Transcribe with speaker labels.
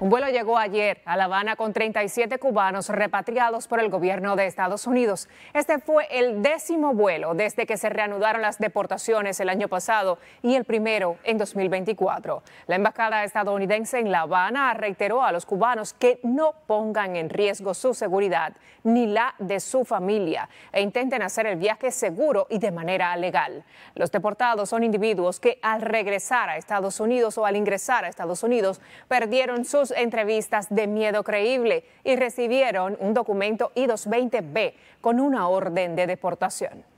Speaker 1: Un vuelo llegó ayer a La Habana con 37 cubanos repatriados por el gobierno de Estados Unidos. Este fue el décimo vuelo desde que se reanudaron las deportaciones el año pasado y el primero en 2024. La embajada estadounidense en La Habana reiteró a los cubanos que no pongan en riesgo su seguridad ni la de su familia e intenten hacer el viaje seguro y de manera legal. Los deportados son individuos que al regresar a Estados Unidos o al ingresar a Estados Unidos perdieron su entrevistas de miedo creíble y recibieron un documento I-220B con una orden de deportación.